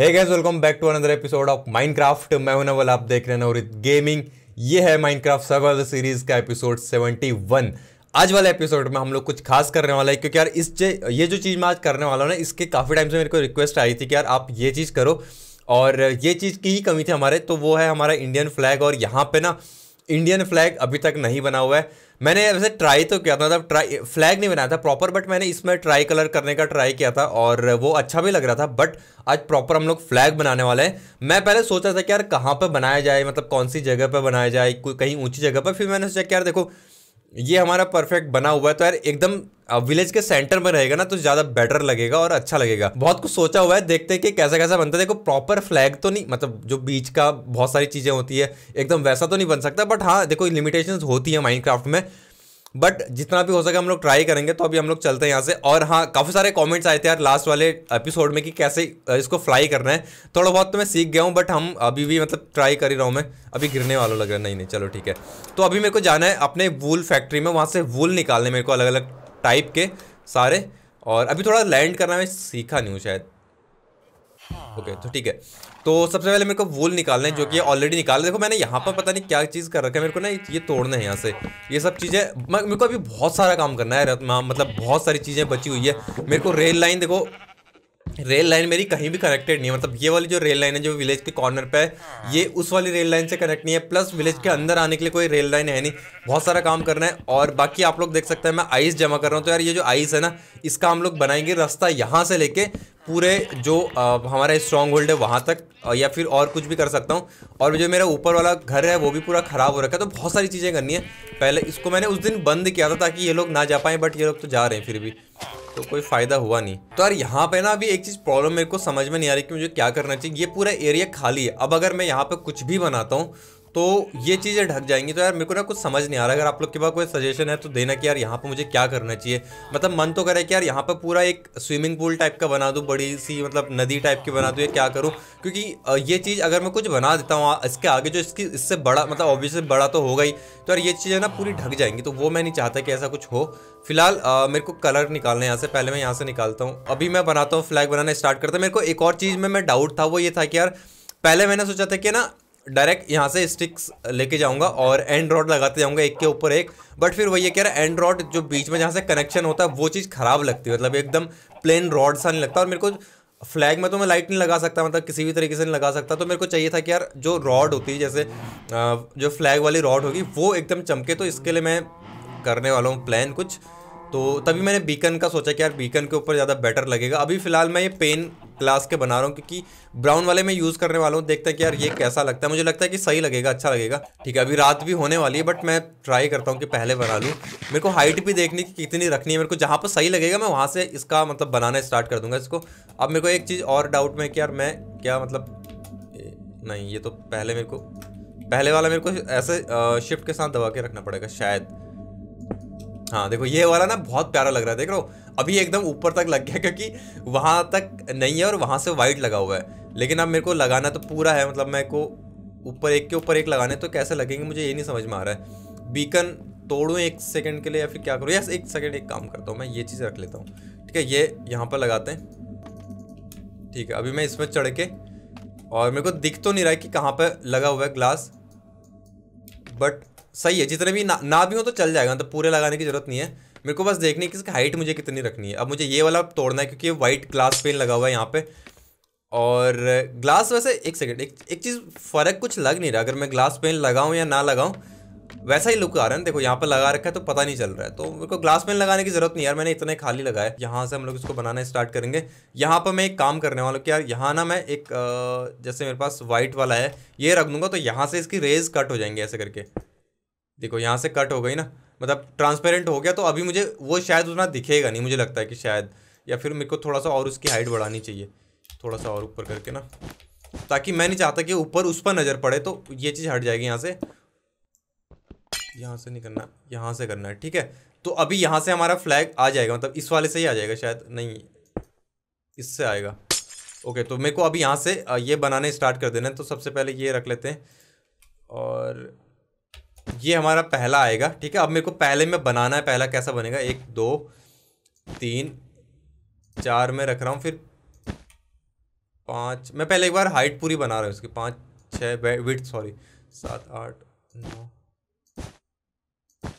Hey guys welcome back to another episode of Minecraft मैं हूं नवल आप देख रहे हैं नवरित गेमिंग ये है माइनक्राफ्ट सर्वर सीरीज का एपिसोड 71 आज वाले एपिसोड में हम लोग कुछ खास करने वाला है क्योंकि यार इस ये जो चीज़ मैं आज करने वाला हूँ ना इसके काफ़ी टाइम से मेरे को रिक्वेस्ट आई थी कि यार आप ये चीज़ करो और ये चीज़ की ही कमी थी हमारे तो वो है हमारा इंडियन फ्लैग और यहाँ पे ना इंडियन फ्लैग अभी तक नहीं बना हुआ है मैंने वैसे ट्राई तो किया था मतलब ट्राई फ्लैग नहीं बनाया था प्रॉपर बट मैंने इसमें ट्राई कलर करने का ट्राई किया था और वो अच्छा भी लग रहा था बट आज प्रॉपर हम लोग फ्लैग बनाने वाले हैं मैं पहले सोचा था कि यार कहाँ पर बनाया जाए मतलब कौन सी जगह पर बनाया जाए कोई कहीं ऊँची जगह पर फिर मैंने सोचा कि यार देखो ये हमारा परफेक्ट बना हुआ है तो यार एकदम विलेज के सेंटर में रहेगा ना तो ज्यादा बेटर लगेगा और अच्छा लगेगा बहुत कुछ सोचा हुआ है देखते हैं कि कैसा कैसा बनता है देखो प्रॉपर फ्लैग तो नहीं मतलब जो बीच का बहुत सारी चीजें होती है एकदम वैसा तो नहीं बन सकता बट हाँ देखो लिमिटेशन होती है माइंड में बट जितना भी हो सके हम लोग ट्राई करेंगे तो अभी हम लोग चलते हैं यहाँ से और हाँ काफ़ी सारे कमेंट्स आए थे यार लास्ट वाले एपिसोड में कि कैसे इसको फ्लाई करना है थोड़ा बहुत तो मैं सीख गया हूँ बट हम अभी भी मतलब ट्राई कर ही रहा हूँ मैं अभी गिरने वाला लग रहा है नहीं नहीं चलो ठीक है तो अभी मेरे को जाना है अपने वूल फैक्ट्री में वहाँ से वूल निकालने मेरे को अलग अलग टाइप के सारे और अभी थोड़ा लैंड करना मैं सीखा नहीं हूँ शायद ओके तो ठीक है तो सबसे पहले मेरे को वूल निकालना है जो कि ऑलरेडी निकाल देखो मैंने यहाँ पर पता नहीं क्या चीज़ कर रखा है मेरे को ना ये तोड़ना है यहाँ से ये सब चीज़ें मेरे को अभी बहुत सारा काम करना है हाँ, मतलब बहुत सारी चीज़ें बची हुई है मेरे को रेल लाइन देखो रेल लाइन मेरी कहीं भी कनेक्टेड नहीं है मतलब ये वाली जो रेल लाइन है जो विलेज के कॉर्नर पे है ये उस वाली रेल लाइन से कनेक्ट नहीं है प्लस विलेज के अंदर आने के लिए कोई रेल लाइन है नहीं बहुत सारा काम करना है और बाकी आप लोग देख सकते हैं मैं आइस जमा कर रहा हूँ तो यार ये जो आइस है ना इसका हम लोग बनाएंगे रास्ता यहाँ से लेके पूरे जो आ, हमारा स्ट्रॉन्ग होल्ड है वहाँ तक या फिर और कुछ भी कर सकता हूँ और जो मेरा ऊपर वाला घर है वो भी पूरा ख़राब हो रखा है तो बहुत सारी चीज़ें करनी है पहले इसको मैंने उस दिन बंद किया था ताकि ये लोग ना जा पाएँ बट ये लोग तो जा रहे हैं फिर भी तो कोई फ़ायदा हुआ नहीं तो यार यहाँ पे ना अभी एक चीज़ प्रॉब्लम मेरे को समझ में नहीं आ रही कि मुझे क्या करना चाहिए ये पूरा एरिया खाली है अब अगर मैं यहाँ पर कुछ भी बनाता हूँ तो ये चीज़ें ढक जाएंगी तो यार मेरे को ना कुछ समझ नहीं आ रहा अगर आप लोग के पास कोई सजेशन है तो देना कि यार यहाँ पर मुझे क्या करना चाहिए मतलब मन तो करे कि यार यहाँ पर पूरा एक स्विमिंग पूल टाइप का बना दूँ बड़ी सी मतलब नदी टाइप की बना दूँ या क्या करूँ क्योंकि ये चीज़ अगर मैं कुछ बना देता हूँ इसके आगे जो इसकी इससे बड़ा मतलब ऑब्वियसली बड़ा तो होगा ही तो यार ये चीज़ें ना पूरी ढक जाएंगी तो वो मैं नहीं चाहता कि ऐसा कुछ हो फिलहाल मेरे को कलर निकालना है यहाँ से पहले मैं यहाँ से निकालता हूँ अभी मैं बनाता हूँ फ्लैग बनाना स्टार्ट करता मेरे को एक और चीज़ में मैं डाउट था वो ये था कि यार पहले मैंने सोचा था कि ना डायरेक्ट यहाँ से स्टिक्स लेके जाऊँगा और एंड रॉड लगाते जाऊँगा एक के ऊपर एक बट फिर वही कह रहा है एंड रॉड जो बीच में जहाँ से कनेक्शन होता है वो चीज़ ख़राब लगती है मतलब एकदम प्लेन रॉड सा नहीं लगता और मेरे को फ्लैग में तो मैं लाइट नहीं लगा सकता मतलब किसी भी तरीके से नहीं लगा सकता तो मेरे को चाहिए था कि यार जो रॉड होती है जैसे जो फ्लैग वाली रॉड होगी वो एकदम चमके तो इसके लिए मैं करने वाला हूँ प्लान कुछ तो तभी मैंने बीकन का सोचा कि यार बीकन के ऊपर ज़्यादा बेटर लगेगा अभी फ़िलहाल मैं ये पेन ग्लास के बना रहा हूँ क्योंकि ब्राउन वाले मैं यूज़ करने वाला हूँ देखते हैं कि यार ये कैसा लगता है मुझे लगता है कि सही लगेगा अच्छा लगेगा ठीक है अभी रात भी होने वाली है बट मैं ट्राई करता हूँ कि पहले बना लूँ मेरे को हाइट भी देखने की कितनी रखनी है मेरे को जहाँ पर सही लगेगा मैं वहाँ से इसका मतलब बनाना स्टार्ट कर दूँगा इसको अब मेरे को एक चीज़ और डाउट में कि यार मैं क्या मतलब नहीं ये तो पहले मेरे को पहले वाला मेरे को ऐसे शिफ्ट के साथ दबा के रखना पड़ेगा शायद हाँ देखो ये वाला ना बहुत प्यारा लग रहा है देख रहे हो अभी एकदम ऊपर तक लग गया क्योंकि वहाँ तक नहीं है और वहाँ से वाइट लगा हुआ है लेकिन अब मेरे को लगाना तो पूरा है मतलब मेरे को ऊपर एक के ऊपर एक लगाने तो कैसे लगेंगे मुझे ये नहीं समझ में आ रहा है बीकन तोड़ूँ एक सेकेंड के लिए या फिर क्या करूँ यस एक सेकेंड एक काम करता हूँ मैं ये चीज़ रख लेता हूँ ठीक है ये यहाँ पर लगाते हैं ठीक है अभी मैं इसमें चढ़ के और मेरे को दिख तो नहीं रहा है कि कहाँ पर लगा हुआ है ग्लास बट सही है जितने भी ना, ना भी हो तो चल जाएगा मतलब तो पूरे लगाने की जरूरत नहीं है मेरे को बस देखने की इसकी हाइट मुझे कितनी रखनी है अब मुझे ये वाला तोड़ना है क्योंकि ये वाइट ग्लास पेन लगा हुआ है यहाँ पे और ग्लास वैसे एक सेकेंड एक एक चीज़ फ़र्क कुछ लग नहीं रहा अगर मैं ग्लास पेन लगाऊँ या ना लगाऊँ वैसा ही लुक आ रहा है देखो यहाँ पर लगा रखा है तो पता नहीं चल रहा है तो मेरे को ग्लास पेन लगाने की जरूरत नहीं यार मैंने इतने खाली लगाया यहाँ से हम लोग इसको बनाना स्टार्ट करेंगे यहाँ पर मैं एक काम करने वाला हूँ कि यार यहाँ ना मैं एक जैसे मेरे पास वाइट वाला है ये रख दूंगा तो यहाँ से इसकी रेज कट हो जाएंगे ऐसे करके देखो यहाँ से कट हो गई ना मतलब ट्रांसपेरेंट हो गया तो अभी मुझे वो शायद उतना दिखेगा नहीं मुझे लगता है कि शायद या फिर मेरे को थोड़ा सा और उसकी हाइट बढ़ानी चाहिए थोड़ा सा और ऊपर करके ना ताकि मैं नहीं चाहता कि ऊपर उस पर नज़र पड़े तो ये चीज़ हट जाएगी यहाँ से यहाँ से नहीं करना यहाँ से करना है ठीक है तो अभी यहाँ से हमारा फ्लैग आ जाएगा मतलब इस वाले से ही आ जाएगा शायद नहीं इससे आएगा ओके तो मेरे को अभी यहाँ से ये बनाने स्टार्ट कर देना है तो सबसे पहले ये रख लेते हैं और ये हमारा पहला आएगा ठीक है अब मेरे को पहले में बनाना है पहला कैसा बनेगा एक दो तीन चार में रख रहा हूँ फिर पाँच मैं पहले एक बार हाइट पूरी बना रहा हूँ इसकी पाँच छः विथ सॉरी सात आठ नौ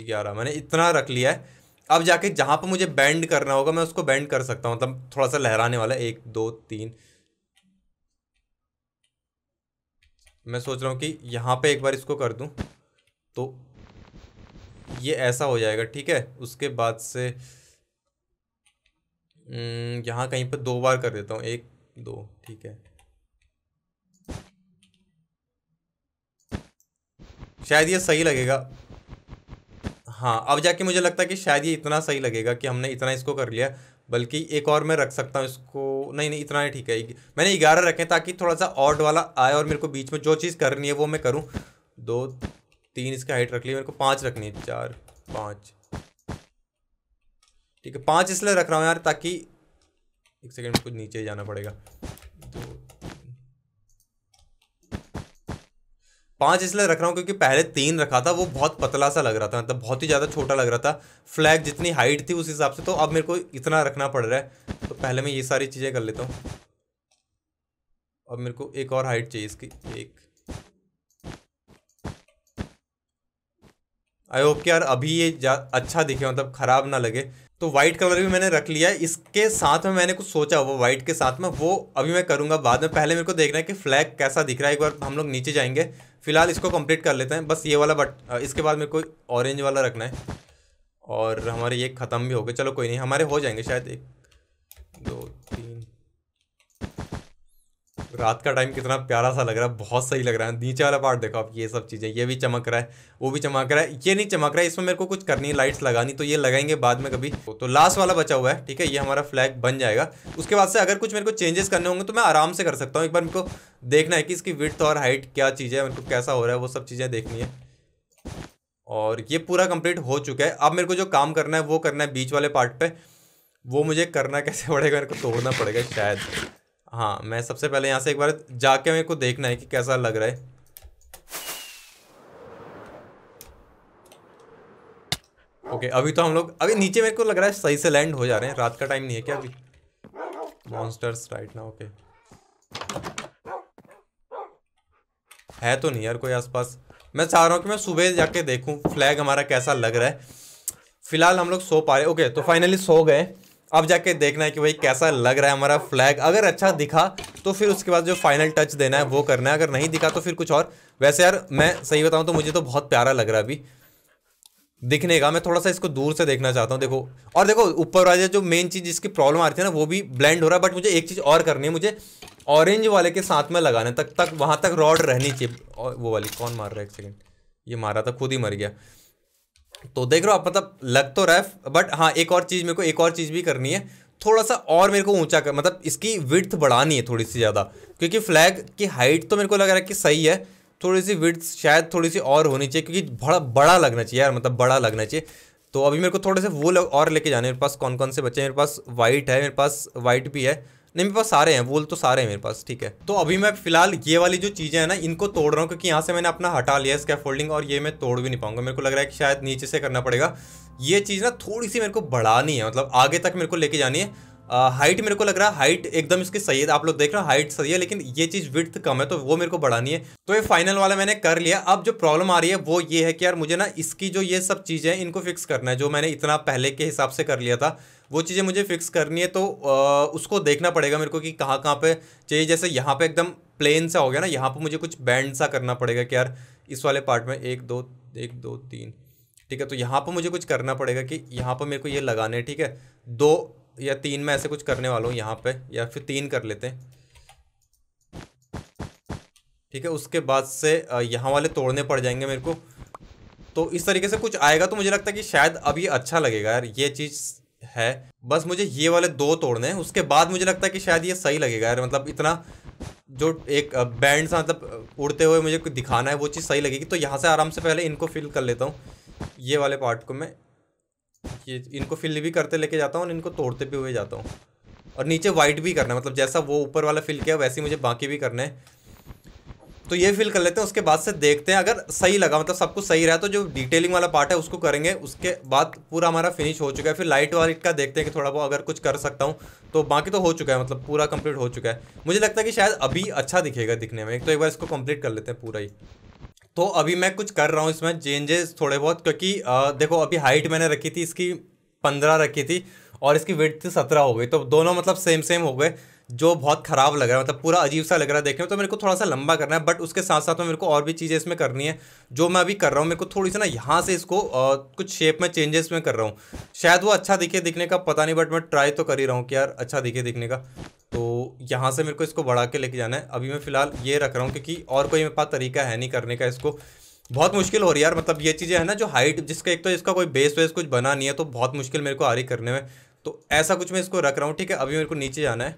ग्यारह मैंने इतना रख लिया है अब जाके जहाँ पर मुझे बैंड करना होगा मैं उसको बैंड कर सकता हूँ मतलब थोड़ा सा लहराने वाला एक दो तीन मैं सोच रहा हूँ कि यहाँ पे एक बार इसको कर दूँ तो ये ऐसा हो जाएगा ठीक है उसके बाद से हम्म, यहाँ कहीं पर दो बार कर देता हूँ एक दो ठीक है शायद ये सही लगेगा हाँ अब जाके मुझे लगता है कि शायद ये इतना सही लगेगा कि हमने इतना इसको कर लिया बल्कि एक और मैं रख सकता हूँ इसको नहीं नहीं इतना ही ठीक है मैंने ग्यारह रखे ताकि थोड़ा सा ऑड वाला आए और मेरे को बीच में जो चीज़ करनी है वो मैं करूँ दो तीन इसकी हाइट रख ली मेरे को पाँच रखनी है चार पाँच ठीक है पाँच इसलिए रख रहा हूँ यार ताकि एक सेकेंड कुछ नीचे जाना पड़ेगा दो पाँच इसलिए रख रहा हूँ क्योंकि पहले तीन रखा था वो बहुत पतला सा लग रहा था मतलब बहुत ही ज़्यादा छोटा लग रहा था फ्लैग जितनी हाइट थी उस हिसाब से तो अब मेरे को इतना रखना पड़ रहा है तो पहले मैं ये सारी चीज़ें कर लेता हूँ अब मेरे को एक और हाइट चाहिए इसकी एक आई होप कि यार अभी ये अच्छा दिखे मतलब ख़राब ना लगे तो वाइट कलर भी मैंने रख लिया है इसके साथ में मैंने कुछ सोचा वो वाइट के साथ में वो अभी मैं करूँगा बाद में पहले मेरे को देखना है कि फ्लैग कैसा दिख रहा है एक बार हम लोग नीचे जाएंगे फिलहाल इसको कंप्लीट कर लेते हैं बस ये वाला बट इसके बाद मेरे को ऑरेंज वाला रखना है और हमारे ये ख़त्म भी हो गए चलो कोई नहीं हमारे हो जाएंगे शायद एक दो तीन रात का टाइम कितना प्यारा सा लग रहा है बहुत सही लग रहा है नीचे वाला पार्ट देखो आप ये सब चीज़ें ये भी चमक रहा है वो भी चमक रहा है ये नहीं चमक रहा है इसमें मेरे को कुछ करनी है लाइट्स लगानी तो ये लगाएंगे बाद में कभी तो लास्ट वाला बचा हुआ है ठीक है ये हमारा फ्लैग बन जाएगा उसके बाद से अगर कुछ मेरे को चेंजेस करने होंगे तो मैं आराम से कर सकता हूँ एक बार मेरे को देखना है कि इसकी विथ और हाइट क्या चीज़ है मेरे को कैसा हो रहा है वो सब चीज़ें देखनी है और ये पूरा कंप्लीट हो चुका है अब मेरे को जो काम करना है वो करना है बीच वाले पार्ट पे वो मुझे करना कैसे पड़ेगा मेरे को तोड़ना पड़ेगा शायद हाँ मैं सबसे पहले यहाँ से एक बार जाके मेरे को देखना है कि कैसा लग रहा है ओके okay, अभी तो हम लोग अभी नीचे मेरे को लग रहा है सही से लैंड हो जा रहे हैं रात का टाइम नहीं है क्या अभी मॉन्स्टर्स राइट ना ओके है तो नहीं यार कोई आसपास मैं चाह रहा हूँ कि मैं सुबह जाके देखूँ फ्लैग हमारा कैसा लग रहा है फिलहाल हम लोग सो पा रहे ओके okay, तो फाइनली सो गए अब जाके देखना है कि भाई कैसा लग रहा है हमारा फ्लैग अगर अच्छा दिखा तो फिर उसके बाद जो फाइनल टच देना है वो करना है अगर नहीं दिखा तो फिर कुछ और वैसे यार मैं सही बताऊँ तो मुझे तो बहुत प्यारा लग रहा है अभी दिखने का मैं थोड़ा सा इसको दूर से देखना चाहता हूँ देखो और देखो ऊपर वाले जो मेन चीज़ जिसकी प्रॉब्लम आ रही थी ना वो भी ब्लेंड हो रहा है बट मुझे एक चीज़ और करनी है मुझे ऑरेंज वाले के साथ में लगाने तक तक वहाँ तक रॉड रहनी चाहिए वो वाली कौन मार रहा है एक सेकेंड ये मारा था खुद ही मर गया तो देख रहे हो आप मतलब लग तो रहा है बट हाँ एक और चीज़ मेरे को एक और चीज़ भी करनी है थोड़ा सा और मेरे को ऊंचा कर मतलब इसकी विड्थ बढ़ानी है थोड़ी सी ज़्यादा क्योंकि फ्लैग की हाइट तो मेरे को लग रहा है कि सही है थोड़ी सी विड्थ शायद थोड़ी सी और होनी चाहिए क्योंकि बड़ा बड़ा लगना चाहिए यार मतलब बड़ा लगना चाहिए तो अभी मेरे को थोड़े से वो और लेके जाने मेरे पास कौन कौन से बच्चे हैं मेरे पास वाइट है मेरे पास वाइट भी है नहीं मेरे पास सारे हैं वोल तो सारे हैं मेरे पास ठीक है तो अभी मैं फिलहाल ये वाली जो चीज़ें हैं ना इनको तोड़ रहा हूँ क्योंकि यहाँ से मैंने अपना हटा लिया इसके फोल्डिंग और ये मैं तोड़ भी नहीं पाऊंगा मेरे को लग रहा है कि शायद नीचे से करना पड़ेगा ये चीज़ ना थोड़ी सी मेरे को बढ़ानी है मतलब आगे तक मेरे को लेके जानी है हाइट uh, मेरे को लग रहा है हाइट एकदम इसकी सही है आप लोग देख रहे हो हाइट सही है लेकिन ये चीज़ विथ कम है तो वो मेरे को बढ़ानी है तो ये फाइनल वाला मैंने कर लिया अब जो प्रॉब्लम आ रही है वो ये है कि यार मुझे ना इसकी जो ये सब चीज़ें हैं इनको फिक्स करना है जो मैंने इतना पहले के हिसाब से कर लिया था वो चीज़ें मुझे फिक्स करनी है तो आ, उसको देखना पड़ेगा मेरे को कि कहाँ कहाँ पे चाहिए जैसे यहाँ पे एकदम प्लेन सा हो गया ना यहाँ पे मुझे कुछ बैंड सा करना पड़ेगा कि यार इस वाले पार्ट में एक दो एक दो तीन ठीक है तो यहाँ पर मुझे कुछ करना पड़ेगा कि यहाँ पर मेरे को ये लगाने ठीक है दो या तीन में ऐसे कुछ करने वाला हूँ यहाँ पर या फिर तीन कर लेते हैं ठीक है उसके बाद से यहाँ वाले तोड़ने पड़ जाएंगे मेरे को तो इस तरीके से कुछ आएगा तो मुझे लगता है कि शायद अभी अच्छा लगेगा यार ये चीज़ है बस मुझे ये वाले दो तोड़ने हैं उसके बाद मुझे लगता है कि शायद ये सही लगेगा यार मतलब इतना जो एक बैंड सा मतलब उड़ते हुए मुझे दिखाना है वो चीज़ सही लगेगी तो यहाँ से आराम से पहले इनको फिल कर लेता हूँ ये वाले पार्ट को मैं ये इनको फिल भी करते लेके जाता हूँ और इनको तोड़ते भी हुए जाता हूँ और नीचे वाइट भी करना है मतलब जैसा वो ऊपर वाला फिल किया वैसे ही मुझे बाकी भी करना है तो ये फिल कर लेते हैं उसके बाद से देखते हैं अगर सही लगा मतलब सब कुछ सही रहा तो जो डिटेलिंग वाला पार्ट है उसको करेंगे उसके बाद पूरा हमारा फिनिश हो चुका है फिर लाइट वाइट का देखते हैं कि थोड़ा बहुत अगर कुछ कर सकता हूँ तो बाकी तो हो चुका है मतलब पूरा कंप्लीट हो चुका है मुझे लगता है कि शायद अभी अच्छा दिखेगा दिखने में तो एक बार इसको कंप्लीट कर लेते हैं पूरा ही तो अभी मैं कुछ कर रहा हूँ इसमें चेंजेस थोड़े बहुत क्योंकि देखो अभी हाइट मैंने रखी थी इसकी पंद्रह रखी थी और इसकी वेट थी सत्रह हो गई तो दोनों मतलब सेम सेम हो गए जो बहुत ख़राब लग रहा है मतलब पूरा अजीब सा लग रहा है देखने में तो मेरे को थोड़ा सा लंबा करना है बट उसके साथ साथ में मेरे को और भी चीज़ें इसमें करनी है जो मैं अभी कर रहा हूँ मेरे को थोड़ी सी ना यहाँ से इसको आ, कुछ शेप में चेंजेस में कर रहा हूँ शायद वो अच्छा दिखे दिखने का पता नहीं बट मैं ट्राई तो कर ही रहा हूँ कि यार अच्छा दिखे दिखने का तो यहाँ से मेरे को इसको बढ़ा के लेके जाना है अभी मैं फ़िलहाल ये रख रहा हूँ क्योंकि और कोई मेरे पास तरीका है नहीं करने का इसको बहुत मुश्किल हो रही है यार मतलब ये चीज़ें हैं ना जो हाइट जिसका एक तो इसका कोई बेस वेस कुछ बना नहीं है तो बहुत मुश्किल मेरे को आ रही करने में तो ऐसा कुछ मैं इसको रख रहा हूँ ठीक है अभी मेरे को नीचे जाना है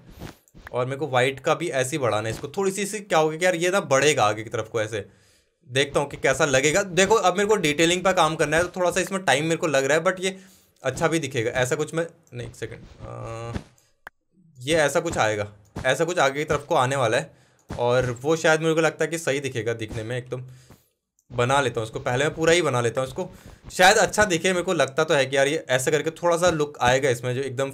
और मेरे को वाइट का भी ऐसे ही बढ़ाना है इसको थोड़ी सी सी क्या होगी कि यार ये ना बढ़ेगा आगे की तरफ को ऐसे देखता हूँ कि कैसा लगेगा देखो अब मेरे को डिटेलिंग पर काम करना है तो थोड़ा सा इसमें टाइम मेरे को लग रहा है बट ये अच्छा भी दिखेगा ऐसा कुछ मैं नहीं एक सेकेंड ये ऐसा कुछ आएगा ऐसा कुछ आगे की तरफ को आने वाला है और वो शायद मेरे को लगता है कि सही दिखेगा दिखने में एकदम बना लेता हूँ उसको पहले मैं पूरा ही बना लेता हूँ उसको शायद अच्छा दिखे मेरे को लगता तो है कि यार ये ऐसा करके थोड़ा सा लुक आएगा इसमें जो एकदम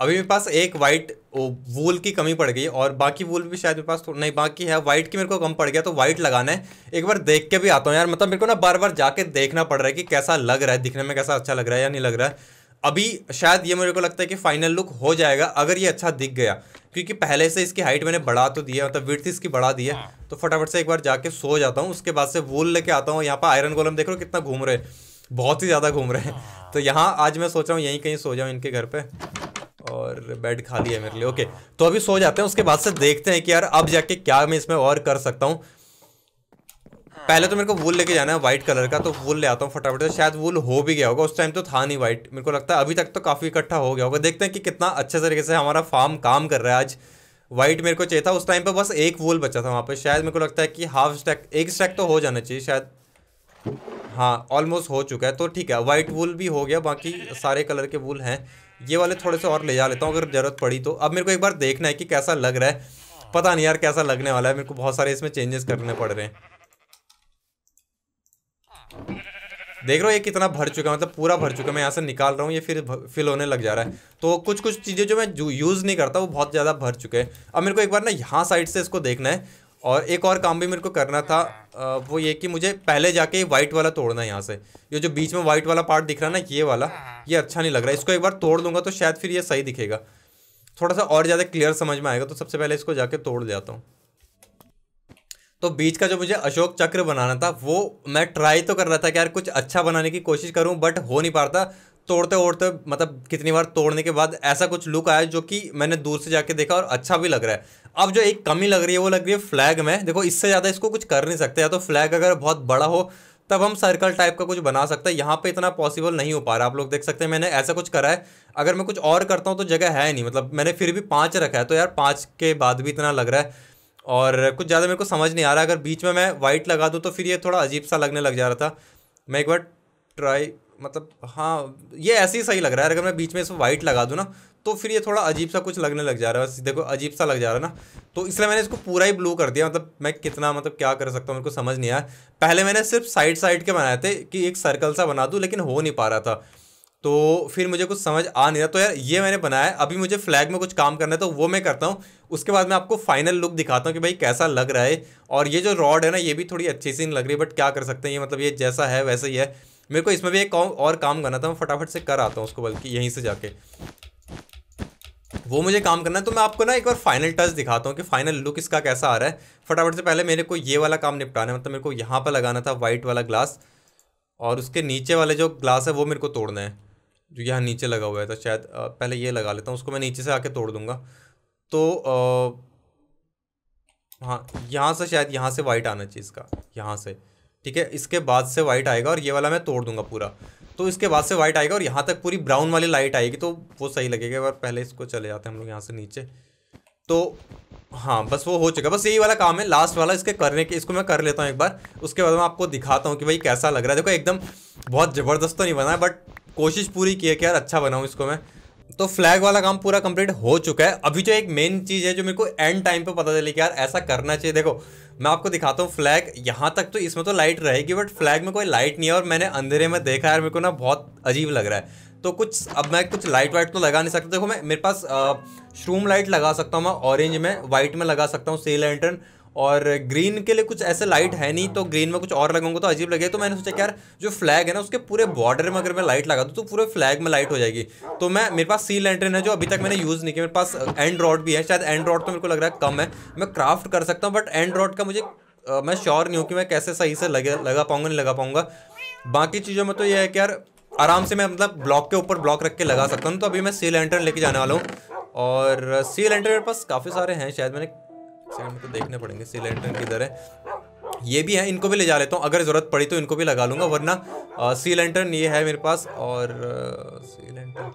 अभी मेरे पास एक वाइट वूल की कमी पड़ गई और बाकी वूल भी शायद मेरे पास नहीं बाकी है वाइट की मेरे को कम पड़ गया तो वाइट लगाना है एक बार देख के भी आता हूँ यार मतलब मेरे को ना बार बार जाके देखना पड़ रहा है कि कैसा लग रहा है दिखने में कैसा अच्छा लग रहा है या नहीं लग रहा है अभी शायद ये मेरे को लगता है कि फाइनल लुक हो जाएगा अगर ये अच्छा दिख गया क्योंकि पहले से इसकी हाइट मैंने बढ़ा तो दिया मतलब विर्थ इसकी बढ़ा दी है हाँ। तो फटाफट से एक बार जाके सो जाता हूँ उसके बाद से वूल लेके आता हूँ यहाँ पर आयरन गोलम देख रहे हो कितना घूम रहे हैं बहुत ही ज़्यादा घूम रहे हैं हाँ। तो यहाँ आज मैं सोच रहा हूँ यहीं कहीं सो जाऊँ इनके घर पर और बेड खाली है मेरे लिए ओके तो अभी सो जाते हैं उसके बाद से देखते हैं कि यार अब जाके क्या मैं इसमें और कर सकता हूँ हाँ। पहले तो मेरे को वूल लेके जाना है वाइट कलर का तो वूल ले आता हूँ फटाफट से शायद वूल हो भी गया होगा उस टाइम तो था नहीं वाइट मेरे को लगता है अभी तक तो काफ़ी इकट्ठा हो गया होगा देखते हैं कि कितना अच्छे तरीके से हमारा फार्म काम कर रहा है आज वाइट मेरे को चाहिए था उस टाइम पर बस एक वूल बचा था वहाँ पर शायद मेरे को लगता है कि हाफ स्टैक एक स्टैक तो हो जाना चाहिए शायद हाँ ऑलमोस्ट हो चुका है तो ठीक है वाइट वूल भी हो गया बाकी सारे कलर के वूल हैं ये वाले थोड़े से और ले जा लेता हूँ अगर ज़रूरत पड़ी तो अब मेरे को एक बार देखना है कि कैसा लग रहा है पता नहीं यार कैसा लगने वाला है मेरे को बहुत सारे इसमें चेंजेस करने पड़ रहे हैं देख रहा हो ये कितना भर चुका है मतलब पूरा भर चुका है मैं यहाँ से निकाल रहा हूँ ये फिर फिल होने लग जा रहा है तो कुछ कुछ चीज़ें जो मैं यूज़ नहीं करता वो बहुत ज़्यादा भर चुके हैं अब मेरे को एक बार ना यहाँ साइड से इसको देखना है और एक और काम भी मेरे को करना था वो ये कि मुझे पहले जाके वाइट वाला तोड़ना है यहाँ से ये जो बीच में वाइट वाला पार्ट दिख रहा है ना ये वाला ये अच्छा नहीं लग रहा है इसको एक बार तोड़ दूंगा तो शायद फिर ये सही दिखेगा थोड़ा सा और ज़्यादा क्लियर समझ में आएगा तो सबसे पहले इसको जाके तोड़ देता हूँ तो बीच का जो मुझे अशोक चक्र बनाना था वो मैं ट्राई तो कर रहा था कि यार कुछ अच्छा बनाने की कोशिश करूँ बट हो नहीं पा रहा था तोड़ते ओढ़ते मतलब कितनी बार तोड़ने के बाद ऐसा कुछ लुक आया जो कि मैंने दूर से जाके देखा और अच्छा भी लग रहा है अब जो एक कमी लग रही है वो लग रही है फ्लैग में देखो इससे ज़्यादा इसको कुछ कर नहीं सकते या तो फ्लैग अगर बहुत बड़ा हो तब हम सर्कल टाइप का कुछ बना सकते हैं यहाँ पे इतना पॉसिबल नहीं हो पा रहा आप लोग देख सकते हैं मैंने ऐसा कुछ करा है अगर मैं कुछ और करता हूँ तो जगह है नहीं मतलब मैंने फिर भी पाँच रखा है तो यार पाँच के बाद भी इतना लग रहा है और कुछ ज़्यादा मेरे को समझ नहीं आ रहा अगर बीच में मैं वाइट लगा दूँ तो फिर ये थोड़ा अजीब सा लगने लग जा रहा था मैं एक बार ट्राई मतलब हाँ ये ऐसे ही सही लग रहा है अगर मैं बीच में इसको वाइट लगा दूँ ना तो फिर ये थोड़ा अजीब सा कुछ लगने लग जा रहा है देखो अजीब सा लग जा रहा है ना तो इसलिए मैंने इसको पूरा ही ब्लू कर दिया मतलब मैं कितना मतलब क्या कर सकता हूँ मेरे को समझ नहीं आया पहले मैंने सिर्फ साइड साइड के बनाए थे कि एक सर्कल सा बना दूँ लेकिन हो नहीं पा रहा था तो फिर मुझे कुछ समझ आ नहीं रहा तो यार ये मैंने बनाया है अभी मुझे फ्लैग में कुछ काम करना है तो वो मैं करता हूँ उसके बाद मैं आपको फाइनल लुक दिखाता हूँ कि भाई कैसा लग रहा है और ये जो रॉड है ना ये भी थोड़ी अच्छी सी लग रही है बट क्या कर सकते हैं ये मतलब ये जैसा है वैसा ही है मेरे को इसमें भी एक और काम करना था मैं फटाफट से कर आता हूँ उसको बल्कि यहीं से जाके वो मुझे काम करना है तो मैं आपको ना एक बार फाइनल टच दिखाता हूँ कि फाइनल लुक इसका कैसा आ रहा है फटाफट से पहले मेरे को ये वाला काम निपटाना है मतलब मेरे को यहाँ पर लगाना था वाइट वाला ग्लास और उसके नीचे वाले जो ग्लास है वो मेरे को तोड़ना है जो यहाँ नीचे लगा हुआ है तो शायद पहले ये लगा लेता हूँ उसको मैं नीचे से आके तोड़ दूंगा तो हाँ यहाँ से शायद यहाँ से वाइट आना चाहिए इसका यहाँ से ठीक है इसके बाद से वाइट आएगा और ये वाला मैं तोड़ दूंगा पूरा तो इसके बाद से वाइट आएगा और यहाँ तक पूरी ब्राउन वाली लाइट आएगी तो वो सही लगेगा और पहले इसको चले जाते हैं हम लोग यहाँ से नीचे तो हाँ बस वो हो चुका बस यही वाला काम है लास्ट वाला इसके करने के इसको मैं कर लेता हूँ एक बार उसके बाद मैं आपको दिखाता हूँ कि भाई कैसा लग रहा है देखो एकदम बहुत ज़बरदस्त तो नहीं बना है बट कोशिश पूरी की है कि यार अच्छा बनाऊँ इसको मैं तो फ्लैग वाला काम पूरा कंप्लीट हो चुका है अभी जो एक मेन चीज़ है जो मेरे को एंड टाइम पे पता चली कि यार ऐसा करना चाहिए देखो मैं आपको दिखाता हूँ फ्लैग यहाँ तक तो इसमें तो लाइट रहेगी बट फ्लैग में कोई लाइट नहीं है और मैंने अंधेरे में देखा यार मेरे को ना बहुत अजीब लग रहा है तो कुछ अब मैं कुछ लाइट वाइट तो लगा नहीं सकता देखो मैं मेरे पास श्रूम लाइट लगा सकता हूँ मैं ऑरेंज में वाइट में लगा सकता हूँ सी लैंटर्न और ग्रीन के लिए कुछ ऐसे लाइट है नहीं तो ग्रीन में कुछ और लगाऊंगा तो अजीब लगे तो मैंने सोचा कि यार जो फ्लैग है ना उसके पूरे बॉर्डर में अगर मैं लाइट लगा दूँ तो पूरे फ्लैग में लाइट हो जाएगी तो मैं मेरे पास सी लैंटर्न है जो अभी तक मैंने यूज़ नहीं किया मेरे पास एंड रॉड भी है शायद एंड रॉड तो मेरे को लग रहा है कम है मैं क्राफ्ट कर सकता हूँ बट एंड रॉड का मुझे आ, मैं श्योर नहीं हूँ कि मैं कैसे सही से लगे लगा पाऊँगा नहीं लगा पाऊँगा बाकी चीज़ों में तो यह है कि यार आराम से मैं मतलब ब्लॉक के ऊपर ब्लॉक रख के लगा सकता हूँ तो अभी मैं सी लैंटर्न लेके जाने वाला हूँ और सी लेंटर मेरे पास काफ़ी सारे हैं शायद मैंने सेकंड में तो देखने पड़ेंगे सिलेंडर किधर है ये भी है इनको भी ले जा लेता हूँ अगर ज़रूरत पड़ी तो इनको भी लगा लूँगा वरना सी लेंटर्न ये है मेरे पास और सी लेंटर्न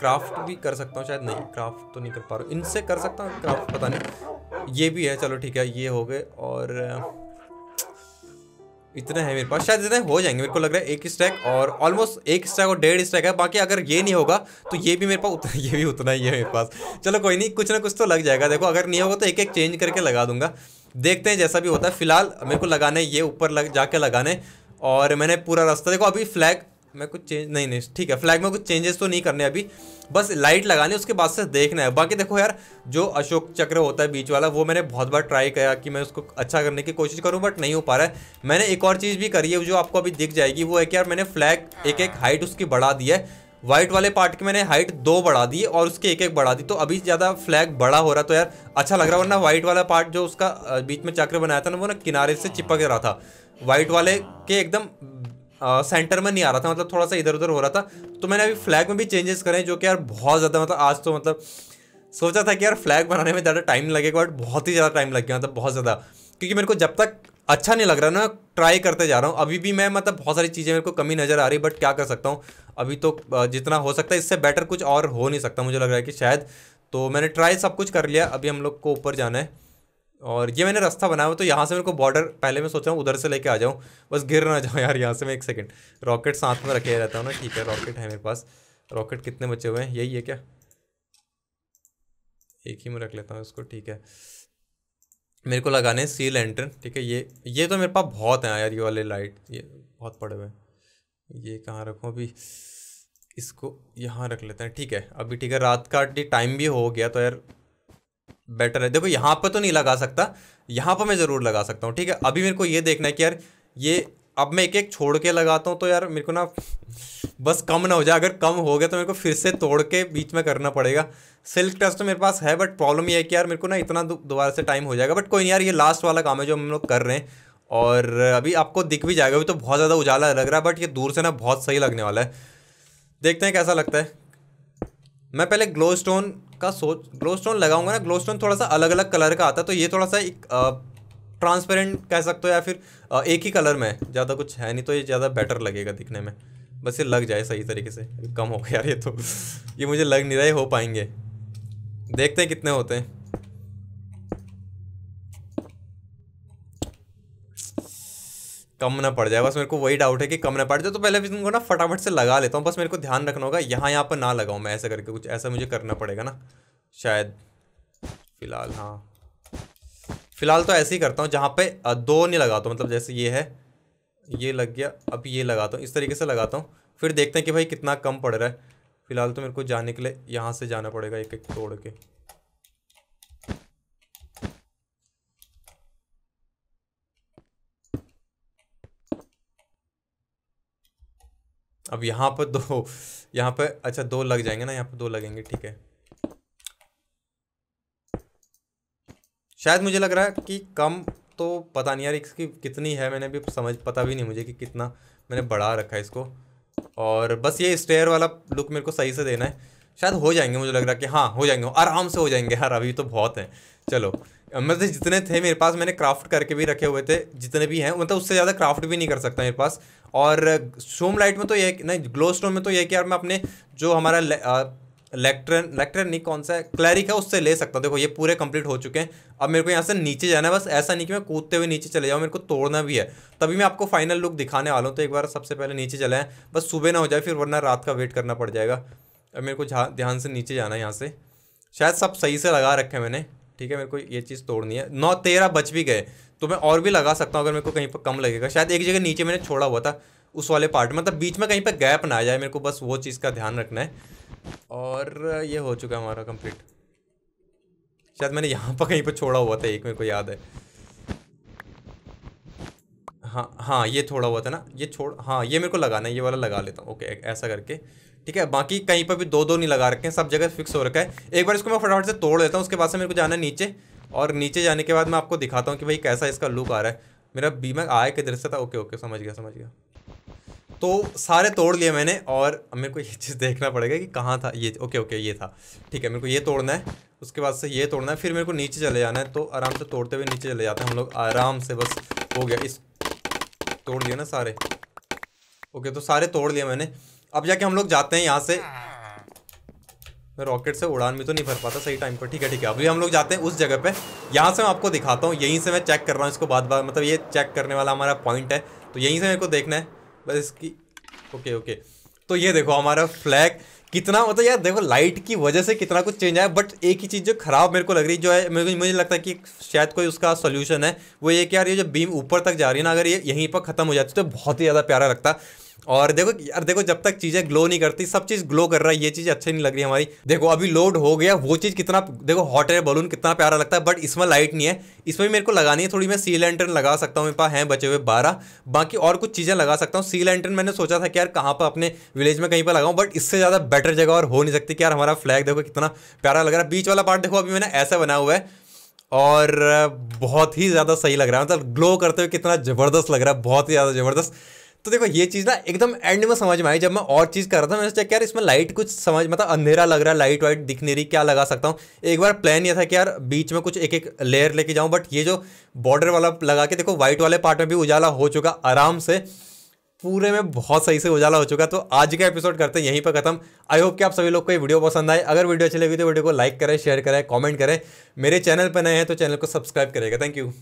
क्राफ्ट भी कर सकता हूँ शायद नहीं क्राफ्ट तो नहीं कर पा रहा इनसे कर सकता हूँ क्राफ्ट पता नहीं ये भी है चलो ठीक है ये हो गए और इतने हैं मेरे पास शायद इतने हो जाएंगे मेरे को लग रहा है एक स्टैक और ऑलमोस्ट एक स्टैक और डेढ़ स्टैक है बाकी अगर ये नहीं होगा तो ये भी मेरे पास उतना ये भी उतना ही है मेरे पास चलो कोई नहीं कुछ ना कुछ तो लग जाएगा देखो अगर नहीं होगा तो एक एक चेंज करके लगा दूंगा देखते हैं जैसा भी होता है फिलहाल मेरे को लगाने ये ऊपर लग जाके लगाने और मैंने पूरा रास्ता देखो अभी फ्लैग मैं कुछ चेंज नहीं नहीं ठीक है फ्लैग में कुछ चेंजेस तो नहीं करने अभी बस लाइट लगाने उसके बाद से देखना है बाकी देखो यार जो अशोक चक्र होता है बीच वाला वो मैंने बहुत बार ट्राई किया कि मैं उसको अच्छा करने की कोशिश करूँ बट नहीं हो पा रहा है मैंने एक और चीज़ भी करी है जो आपको अभी दिख जाएगी वो है कि यार मैंने फ्लैग एक एक हाइट उसकी बढ़ा दी है व्हाइट वाले पार्ट की मैंने हाइट दो बढ़ा दी और उसके एक एक बढ़ा दी तो अभी ज़्यादा फ्लैग बड़ा हो रहा तो यार अच्छा लग रहा वरना व्हाइट वाला पार्ट जो उसका बीच में चक्र बनाया था ना वो ना किनारे से चिपक रहा था व्हाइट वाले के एकदम सेंटर में नहीं आ रहा था मतलब थोड़ा सा इधर उधर हो रहा था तो मैंने अभी फ्लैग में भी चेंजेस करे जो कि यार बहुत ज़्यादा मतलब आज तो मतलब सोचा था कि यार फ्लैग बनाने में ज़्यादा टाइम लगेगा बट बहुत ही ज़्यादा टाइम लग गया मतलब बहुत ज़्यादा क्योंकि मेरे को जब तक अच्छा नहीं लग रहा ना ट्राई करते जा रहा हूँ अभी भी मैं मतलब बहुत सारी चीज़ें मेरे को कमी नज़र आ रही बट क्या कर सकता हूँ अभी तो जितना हो सकता है इससे बेटर कुछ और हो नहीं सकता मुझे लग रहा है कि शायद तो मैंने ट्राई सब कुछ कर लिया अभी हम लोग को ऊपर जाना है और ये मैंने रास्ता बनाया हुआ तो यहाँ से मेरे को बॉर्डर पहले मैं सोच रहा हूँ उधर से लेके आ जाऊँ बस गिर ना जाऊँ यार यहाँ से मैं एक सेकेंड रॉकेट साथ में रखे रहता हूँ ना ठीक है रॉकेट है मेरे पास रॉकेट कितने बचे हुए हैं यही है क्या एक ही में रख लेता हूँ इसको ठीक है मेरे को लगाने सी लेंटर ठीक है ये ये तो मेरे पास बहुत हैं यार ये वाले लाइट ये बहुत पड़े हुए हैं ये कहाँ रखूँ अभी इसको यहाँ रख लेते हैं ठीक है अभी ठीक है रात का टाइम भी हो गया तो यार बेटर है देखो यहाँ पर तो नहीं लगा सकता यहाँ पर मैं ज़रूर लगा सकता हूँ ठीक है अभी मेरे को ये देखना है कि यार ये अब मैं एक एक छोड़ के लगाता हूँ तो यार मेरे को ना बस कम ना हो जाए अगर कम हो गया तो मेरे को फिर से तोड़ के बीच में करना पड़ेगा सिल्क टच तो मेरे पास है बट प्रॉब्लम ये है कि यार मेरे को ना इतना दोबारा से टाइम हो जाएगा बट कोई नहीं यार ये लास्ट वाला काम है जो हम लोग कर रहे हैं और अभी आपको दिख भी जाएगा अभी तो बहुत ज़्यादा उजाला लग रहा है बट ये दूर से ना बहुत सही लगने वाला है देखते हैं कैसा लगता है मैं पहले ग्लो स्टोन का सोच ग्लो स्टोन लगाऊंगा ना ग्लो स्टोन थोड़ा सा अलग अलग कलर का आता है तो ये थोड़ा सा एक ट्रांसपेरेंट कह सकते हो या फिर आ, एक ही कलर में ज़्यादा कुछ है नहीं तो ये ज़्यादा बेटर लगेगा दिखने में बस ये लग जाए सही तरीके से कम हो गया यार ये तो ये मुझे लग नहीं रहा है हो पाएंगे देखते हैं कितने होते हैं कम ना पड़ जाए बस मेरे को वही डाउट है कि कम ना पड़ जाए तो पहले भी इनको ना फटाफट से लगा लेता हूँ बस मेरे को ध्यान रखना होगा यहाँ यहाँ पर ना लगाऊँ मैं ऐसा करके कुछ ऐसा मुझे करना पड़ेगा ना शायद फ़िलहाल हाँ फ़िलहाल तो ऐसे ही करता हूँ जहाँ पे दो नहीं लगाता हूँ मतलब जैसे ये है ये लग गया अब ये लगाता हूँ इस तरीके से लगाता हूँ फिर देखते हैं कि भाई कितना कम पड़ रहा है फ़िलहाल तो मेरे को जाने के लिए यहाँ से जाना पड़ेगा एक एक तोड़ के अब यहाँ पर दो यहाँ पर अच्छा दो लग जाएंगे ना यहाँ पर दो लगेंगे ठीक है शायद मुझे लग रहा है कि कम तो पता नहीं यार इसकी कितनी है मैंने भी समझ पता भी नहीं मुझे कि कितना मैंने बढ़ा रखा है इसको और बस ये स्टेयर वाला लुक मेरे को सही से देना है शायद हो जाएंगे मुझे लग रहा है कि हाँ हो जाएंगे आराम से हो जाएंगे यार अभी तो बहुत हैं चलो मतलब जितने थे मेरे पास मैंने क्राफ्ट करके भी रखे हुए थे जितने भी हैं मतलब उससे ज़्यादा क्राफ्ट भी नहीं कर सकता मेरे पास और सोम लाइट में तो ये नहीं ग्लो स्टोन में तो ये कि यार मैं अपने जो हमारा लेक्ट्रन लेक्ट्रन नहीं कौन सा है क्लैरिक है उससे ले सकता हूँ देखो ये पूरे कंप्लीट हो चुके हैं अब मेरे को यहाँ से नीचे जाना है बस ऐसा नहीं कि मैं कूदते हुए नीचे चले जाऊँ मेरे को तोड़ना भी है तभी मैं आपको फाइनल लुक दिखाने वाला हूँ तो एक बार सबसे पहले नीचे चले बस सुबह ना हो जाए फिर वरना रात का वेट करना पड़ जाएगा अब मेरे को ध्यान से नीचे जाना है यहाँ से शायद सब सही से लगा रखे मैंने ठीक है मेरे को ये चीज़ तोड़नी है नौ तेरह बच भी गए तो मैं और भी लगा सकता हूँ अगर मेरे को कहीं पर कम लगेगा शायद एक जगह नीचे मैंने छोड़ा हुआ था उस वाले पार्ट में मतलब बीच में कहीं पर गैप ना आ जाए मेरे को बस वो चीज़ का ध्यान रखना है और ये हो चुका है हमारा कंप्लीट शायद मैंने यहाँ पर कहीं पर छोड़ा हुआ था एक मेरे को याद है हाँ हाँ ये थोड़ा हुआ था ना ये छोड़ हाँ ये मेरे को लगाना है ये वाला लगा लेता हूँ ओके ऐसा करके ठीक है बाकी कहीं पर भी दो दो नहीं लगा रखे हैं सब जगह फिक्स हो रखा है एक बार इसको मैं फटाफट से तोड़ देता हूँ उसके बाद से मेरे को जाना है नीचे और नीचे जाने के बाद मैं आपको दिखाता हूँ कि भाई कैसा इसका लुक आ रहा है मेरा बीमा आया किधर से था ओके ओके समझ गया समझ गया तो सारे तोड़ लिए मैंने और मेरे को ये चीज़ देखना पड़ेगा कि कहाँ था ये ओके ओके ये था ठीक है मेरे को ये तोड़ना है उसके बाद से ये तोड़ना है फिर मेरे को नीचे चले जाना है तो आराम से तोड़ते हुए नीचे चले जाते हैं हम लोग आराम से बस हो गया इस तोड़ दिया ना सारे ओके तो सारे तोड़ लिए मैंने अब जाके हम लोग जाते हैं यहाँ से हाँ। मैं रॉकेट से उड़ान भी तो नहीं भर पाता सही टाइम पर ठीक है ठीक है अभी हम लोग जाते हैं उस जगह पे यहाँ से मैं आपको दिखाता हूँ यहीं से मैं चेक कर रहा हूँ इसको बाद बार मतलब ये चेक करने वाला हमारा पॉइंट है तो यहीं से मेरे को देखना है बस इसकी ओके ओके तो ये देखो हमारा फ्लैग कितना मतलब यार देखो लाइट की वजह से कितना कुछ चेंज आया बट एक ही चीज़ जो खराब मेरे को लग रही जो है मेरे को मुझे लगता है कि शायद कोई उसका सोल्यूशन है वो ये कि यार ये जो बीम ऊपर तक जा रही है ना अगर ये यहीं पर ख़त्म हो जाती तो बहुत ही ज़्यादा प्यारा लगता है और देखो यार देखो जब तक चीज़ें ग्लो नहीं करती सब चीज़ ग्लो कर रहा है ये चीज़ अच्छी नहीं लग रही हमारी देखो अभी लोड हो गया वो चीज़ कितना देखो हॉट एयर बलून कितना प्यारा लगता है बट इसमें लाइट नहीं है इसमें मेरे को लगानी है थोड़ी मैं सी लैंटर्न लगा सकता हूँ मेरे पास हैं बचे हुए बारह बाकी और कुछ चीज़ें लगा सकता हूँ सी लैंटर्न मैंने सोचा था कि यार कहाँ पर अपने विलेज में कहीं पर लगाऊँ बट इससे ज़्यादा बेटर जगह और हो नहीं सकती कि यार हमारा फ्लैग देखो कितना प्यारा लग रहा है बीच वाला पार्ट देखो अभी मैंने ऐसा बना हुआ है और बहुत ही ज़्यादा सही लग रहा है मतलब ग्लो करते हुए कितना ज़बरदस्त लग रहा है बहुत ही ज़्यादा ज़बरदस्त तो देखो ये चीज़ ना एकदम एंड में समझ में आई जब मैं और चीज़ कर रहा था मैंने सोचा यार इसमें लाइट कुछ समझ मतलब अंधेरा लग रहा है लाइट वाइट दिख नहीं रही क्या लगा सकता हूँ एक बार प्लान ये था कि यार बीच में कुछ एक एक लेयर लेके जाऊँ बट ये जो बॉर्डर वाला लगा के देखो व्हाइट वाले पार्ट में भी उजाला हो चुका आराम से पूरे में बहुत सही से उजाला हो चुका तो आज का एपिसोड करते हैं यहीं पर खत्म आई होप कि आप सभी लोग को ये वीडियो पसंद आए अगर वीडियो अच्छी लगी तो वीडियो को लाइक करें शेयर करें कमेंट करें मेरे चैनल पर नए हैं तो चैनल को सब्सक्राइब करेगा थैंक यू